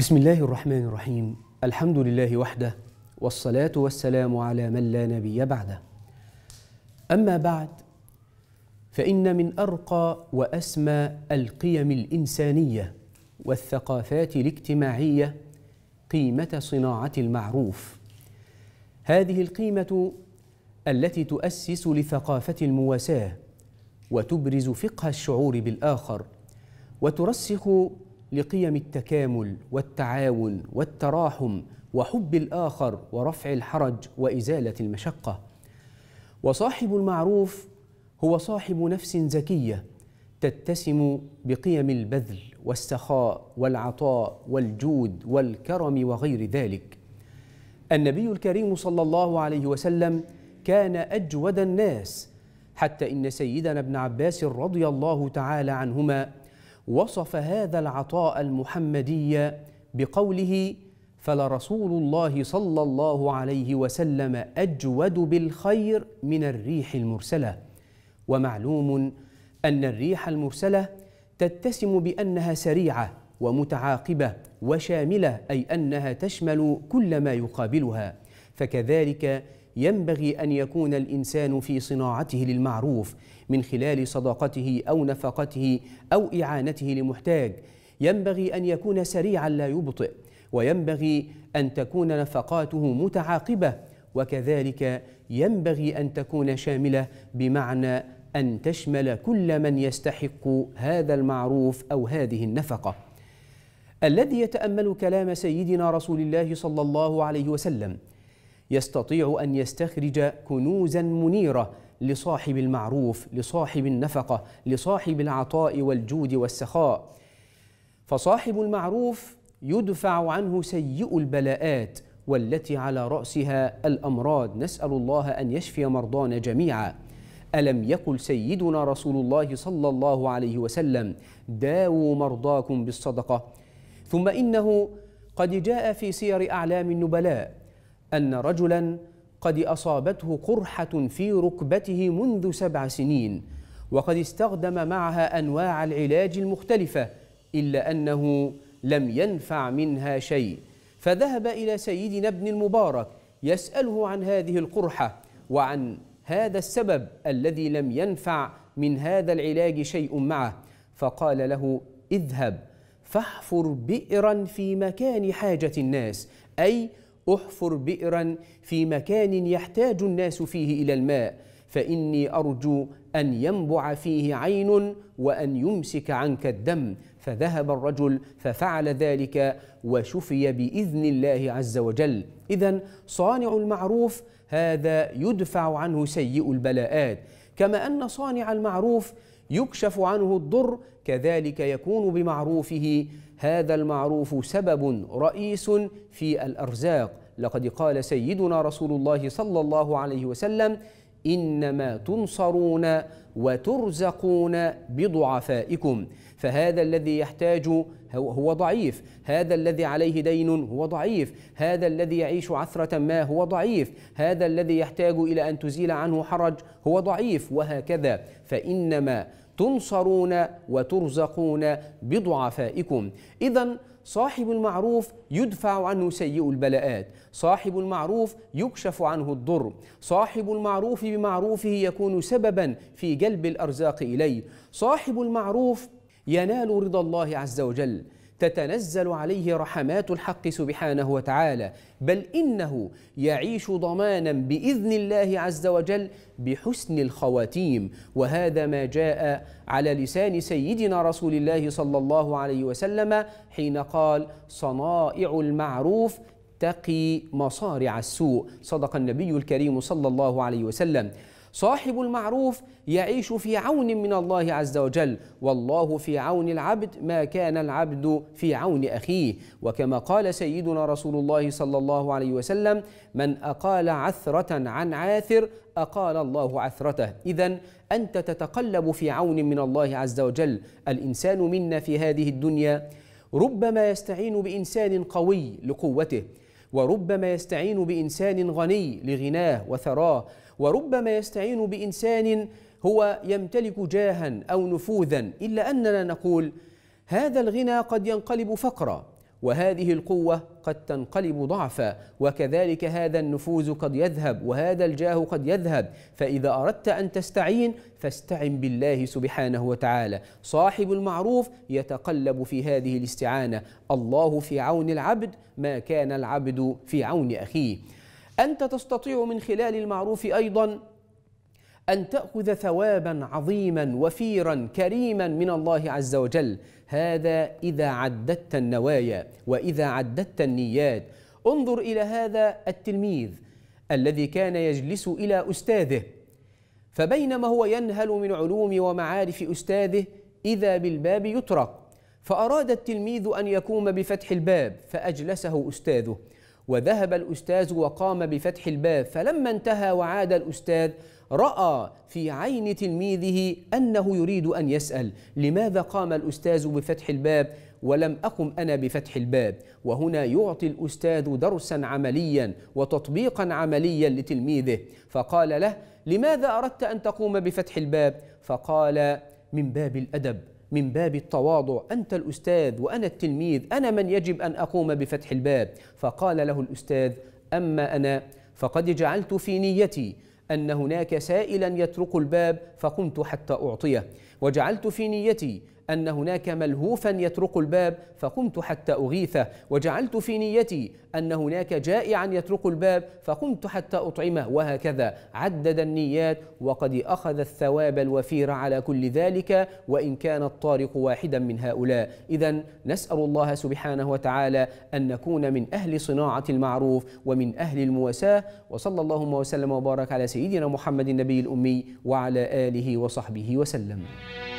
بسم الله الرحمن الرحيم الحمد لله وحده والصلاة والسلام على من لا نبي بعده أما بعد فإن من أرقى وأسمى القيم الإنسانية والثقافات الاجتماعية قيمة صناعة المعروف هذه القيمة التي تؤسس لثقافة المواساة وتبرز فقه الشعور بالآخر وترسخ لقيم التكامل والتعاون والتراحم وحب الاخر ورفع الحرج وازاله المشقه وصاحب المعروف هو صاحب نفس زكيه تتسم بقيم البذل والسخاء والعطاء والجود والكرم وغير ذلك النبي الكريم صلى الله عليه وسلم كان اجود الناس حتى ان سيدنا ابن عباس رضي الله تعالى عنهما وصف هذا العطاء المحمدي بقوله فلرسول الله صلى الله عليه وسلم اجود بالخير من الريح المرسله ومعلوم ان الريح المرسله تتسم بانها سريعه ومتعاقبه وشامله اي انها تشمل كل ما يقابلها فكذلك ينبغي أن يكون الإنسان في صناعته للمعروف من خلال صداقته أو نفقته أو إعانته لمحتاج ينبغي أن يكون سريعا لا يبطئ وينبغي أن تكون نفقاته متعاقبة وكذلك ينبغي أن تكون شاملة بمعنى أن تشمل كل من يستحق هذا المعروف أو هذه النفقة الذي يتأمل كلام سيدنا رسول الله صلى الله عليه وسلم يستطيع أن يستخرج كنوزا منيرة لصاحب المعروف لصاحب النفقة لصاحب العطاء والجود والسخاء فصاحب المعروف يدفع عنه سيء البلاءات والتي على رأسها الأمراض نسأل الله أن يشفي مرضانا جميعا ألم يقل سيدنا رسول الله صلى الله عليه وسلم داووا مرضاكم بالصدقة ثم إنه قد جاء في سير أعلام النبلاء أن رجلا قد أصابته قرحة في ركبته منذ سبع سنين وقد استخدم معها أنواع العلاج المختلفة إلا أنه لم ينفع منها شيء فذهب إلى سيدنا ابن المبارك يسأله عن هذه القرحة وعن هذا السبب الذي لم ينفع من هذا العلاج شيء معه فقال له اذهب فاحفر بئرا في مكان حاجة الناس أي احفر بئرا في مكان يحتاج الناس فيه الى الماء فاني ارجو ان ينبع فيه عين وان يمسك عنك الدم فذهب الرجل ففعل ذلك وشفي باذن الله عز وجل اذا صانع المعروف هذا يدفع عنه سيء البلاءات كما ان صانع المعروف يكشف عنه الضر كذلك يكون بمعروفه هذا المعروف سبب رئيس في الارزاق لقد قال سيدنا رسول الله صلى الله عليه وسلم انما تنصرون وترزقون بضعفائكم فهذا الذي يحتاج هو ضعيف هذا الذي عليه دين هو ضعيف هذا الذي يعيش عثره ما هو ضعيف هذا الذي يحتاج الى ان تزيل عنه حرج هو ضعيف وهكذا فانما تنصرون وترزقون بضعفائكم اذا صاحب المعروف يدفع عنه سيء البلاءات صاحب المعروف يكشف عنه الضر صاحب المعروف بمعروفه يكون سببا في جلب الأرزاق إليه صاحب المعروف ينال رضا الله عز وجل تتنزل عليه رحمات الحق سبحانه وتعالى بل انه يعيش ضمانا باذن الله عز وجل بحسن الخواتيم وهذا ما جاء على لسان سيدنا رسول الله صلى الله عليه وسلم حين قال صنائع المعروف تقي مصارع السوء صدق النبي الكريم صلى الله عليه وسلم صاحب المعروف يعيش في عون من الله عز وجل والله في عون العبد ما كان العبد في عون أخيه وكما قال سيدنا رسول الله صلى الله عليه وسلم من أقال عثرة عن عاثر أقال الله عثرته إذا أنت تتقلب في عون من الله عز وجل الإنسان منا في هذه الدنيا ربما يستعين بإنسان قوي لقوته وربما يستعين بإنسان غني لغناه وثراه وربما يستعين بانسان هو يمتلك جاها او نفوذا الا اننا نقول هذا الغنى قد ينقلب فقرا وهذه القوه قد تنقلب ضعفا وكذلك هذا النفوذ قد يذهب وهذا الجاه قد يذهب فاذا اردت ان تستعين فاستعن بالله سبحانه وتعالى صاحب المعروف يتقلب في هذه الاستعانه الله في عون العبد ما كان العبد في عون اخيه أنت تستطيع من خلال المعروف أيضا أن تأخذ ثوابا عظيما وفيرا كريما من الله عز وجل هذا إذا عددت النوايا وإذا عددت النيات انظر إلى هذا التلميذ الذي كان يجلس إلى أستاذه فبينما هو ينهل من علوم ومعارف أستاذه إذا بالباب يطرق فأراد التلميذ أن يقوم بفتح الباب فأجلسه أستاذه وذهب الأستاذ وقام بفتح الباب فلما انتهى وعاد الأستاذ رأى في عين تلميذه أنه يريد أن يسأل لماذا قام الأستاذ بفتح الباب ولم أقم أنا بفتح الباب وهنا يعطي الأستاذ درسا عمليا وتطبيقا عمليا لتلميذه فقال له لماذا أردت أن تقوم بفتح الباب فقال من باب الأدب من باب التواضع أنت الأستاذ وأنا التلميذ أنا من يجب أن أقوم بفتح الباب فقال له الأستاذ أما أنا فقد جعلت في نيتي أن هناك سائلا يترك الباب فقمت حتى أعطيه وجعلت في نيتي أن هناك ملهوفا يطرق الباب فقمت حتى أغيثه وجعلت في نيتي أن هناك جائعا يطرق الباب فقمت حتى أطعمه وهكذا عدد النيات وقد أخذ الثواب الوفير على كل ذلك وإن كان الطارق واحدا من هؤلاء إذا نسأل الله سبحانه وتعالى أن نكون من أهل صناعة المعروف ومن أهل المواساة وصلى اللهم وسلم وبارك على سيدنا محمد النبي الأمي وعلى آله وصحبه وسلم